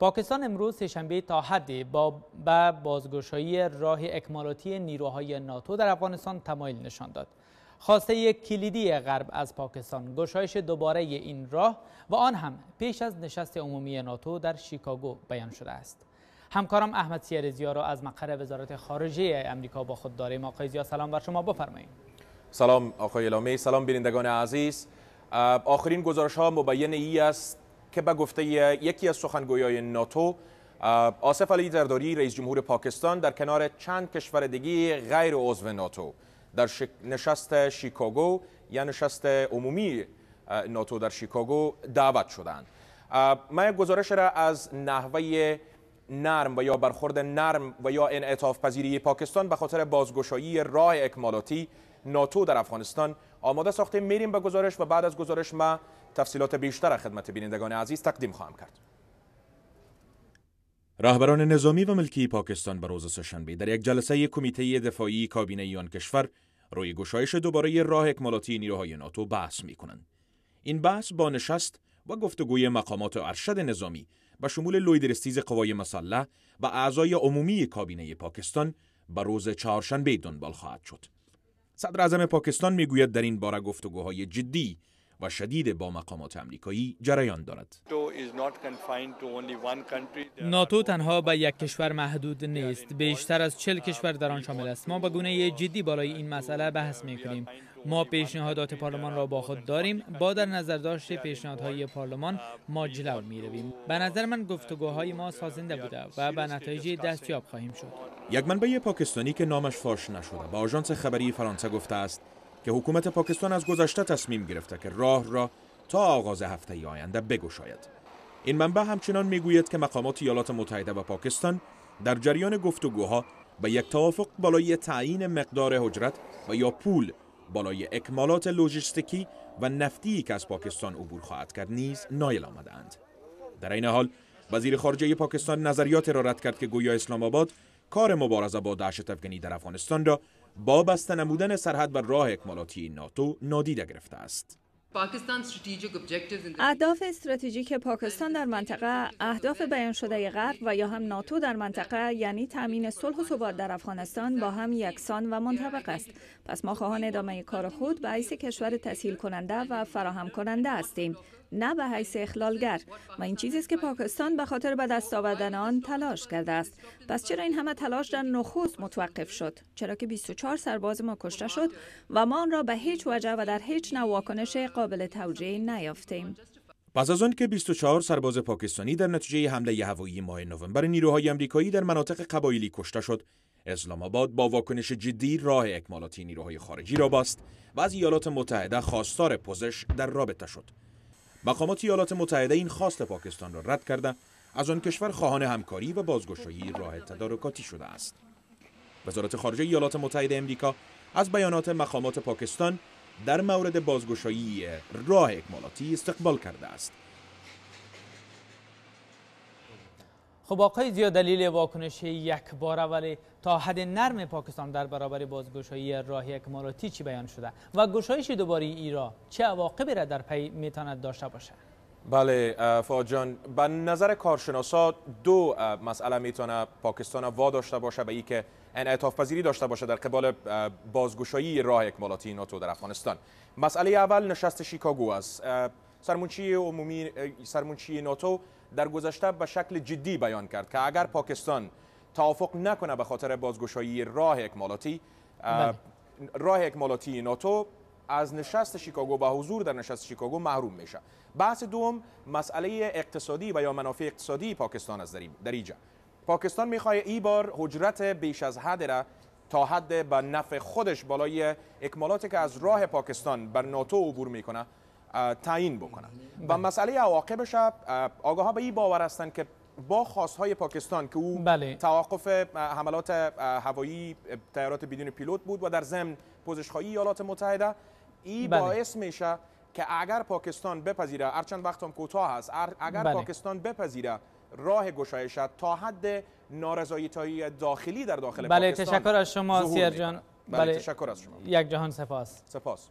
پاکستان امروز سهشنبه تا حدی با به بازگشایی راه اکمالاتی نیروهای ناتو در افغانستان تمایل نشان داد. خواسته کلیدی غرب از پاکستان گشایش دوباره این راه و آن هم پیش از نشست عمومی ناتو در شیکاگو بیان شده است. همکارم احمد سیارزیا را از مقر وزارت خارجه امریکا با خود داریم. آقای زیا سلام بر شما بفرمایید. سلام آقای الامی، سلام بینندگان عزیز. آخرین گزارش ها مبین ای است که به گفته یکی از سخنگویای ناتو آصف علی زرداری رئیس جمهور پاکستان در کنار چند کشور دیگه غیر عضو ناتو در نشست شیکاگو یا نشست عمومی ناتو در شیکاگو دعوت شدند من گزارش را از نحوه نرم و یا برخورد نرم و یا انعطاف پذیری پاکستان به خاطر بازگشایی راه اکمالاتی ناتو در افغانستان آماده ساخته میریم به گزارش و بعد از گزارش ما تفصیلات بیشتر خدمت بینندگان عزیز تقدیم خواهم کرد رهبران نظامی و ملکی پاکستان به روز سهشنبه در یک جلسه کمیته دفاعی کابینه آن کشور روی گشایش دوباره راه اکمالاتی نیروهای ناتو بحث می کنند. این بحث با نشست و گفتگوی مقامات ارشد نظامی به شمول لویدرستیز قوای مسلح و اعضای عمومی کابینه پاکستان به روز چهارشنبه دنبال خواهد شد. صدر پاکستان میگوید در این باره گفتگوهای جدی و شدید با مقامات امریکایی جریان دارد. ناتو تنها به یک کشور محدود نیست. بیشتر از چل کشور در آن شامل است. ما به گونه جدی بالای این مسئله بحث می کنیم. ما پیشنهادات پارلمان را با خود داریم با در نظر داشت پیشنهادهای پارلمان ما جلو می رویم به نظر من گفتگوهای ما سازنده بوده و به نتایج دستیاب خواهیم شد یک منبع پاکستانی که نامش فاش نشده با آژانس خبری فرانسه گفته است که حکومت پاکستان از گذشته تصمیم گرفته که راه را تا آغاز هفته آینده بگشاید این منبع همچنان میگوید که مقامات ایالات متحده و پاکستان در جریان گفتگوها به یک توافق بالای تعیین مقدار حجرت و یا پول بالای اکمالات لوجستیکی و نفتی که از پاکستان عبور خواهد کرد نیز نایل آمدند در این حال وزیر خارجه پاکستان نظریات را رد کرد که گویا اسلام آباد کار مبارزه با داعش افغانی در افغانستان را با بسته نمودن سرحد و راه اکمالاتی ناتو نادیده گرفته است اهداف استراتژیک پاکستان در منطقه اهداف بیان شده غرب و یا هم ناتو در منطقه یعنی تامین صلح و ثبات در افغانستان با هم یکسان و منطبق است پس ما خواهان ادامه کار خود به حیث کشور تسهیل کننده و فراهم کننده هستیم نه به حیث اخلالگر و این چیزی است که پاکستان به خاطر به دست آوردن آن تلاش کرده است پس چرا این همه تلاش در نخست متوقف شد چرا که 24 سرباز ما کشته شد و ما آن را به هیچ وجه و در هیچ نوع واکنش قابل نیافتیم. پس از آنکه که 24 سرباز پاکستانی در نتیجه حمله هوایی ماه نوامبر نیروهای آمریکایی در مناطق قبایلی کشته شد، اسلام آباد با واکنش جدی راه اکمالاتی نیروهای خارجی را باست و از ایالات متحده خواستار پوزش در رابطه شد. مقامات ایالات متحده این خواست پاکستان را رد کرده از آن کشور خواهان همکاری و بازگشایی راه تدارکاتی شده است. وزارت خارجه ایالات متحده امریکا از بیانات مقامات پاکستان در مورد بازگشایی راه اکمالاتی استقبال کرده است خب آقای زیاد دلیل واکنش یک بار ولی تا حد نرم پاکستان در برابر بازگشایی راه اکمالاتی چی بیان شده و گشایش دوباره ایرا چه عواقبی را در پی میتاند داشته باشد بله فعاد به نظر کارشناسا دو مسئله میتونه پاکستان وا داشته باشه به اینکه انعطاف پذیری داشته باشه در قبال بازگشایی راه اکمالاتی ناتو در افغانستان مسئله اول نشست شیکاگو است سرمونچی عمومی سرمونچی ناتو در گذشته به شکل جدی بیان کرد که اگر پاکستان توافق نکنه به خاطر بازگشایی راه اکمالاتی بله. راه اکمالاتی ناتو از نشست شیکاگو به حضور در نشست شیکاگو محروم میشه بحث دوم مسئله اقتصادی و یا منافع اقتصادی پاکستان از در اینجا پاکستان میخواه ای بار حجرت بیش از حد را تا حد به نفع خودش بالای اکمالاتی که از راه پاکستان بر ناتو عبور میکنه تعیین بکنه و بله. مسئله عواقبش آگاه ها به این باور هستند که با خواستهای پاکستان که او بله. توقف حملات هوایی تیارات بدون پیلوت بود و در ضمن پوزشخواهی ایالات متحده این بله. باعث میشه که اگر پاکستان بپذیره هر وقت هم کوتاه است اگر بله. پاکستان بپذیره راه گشایش تا حد نارضایتی داخلی در داخل بله پاکستان تشکر از شما سیر جان بله،, بله تشکر از شما یک جهان سپاس سپاس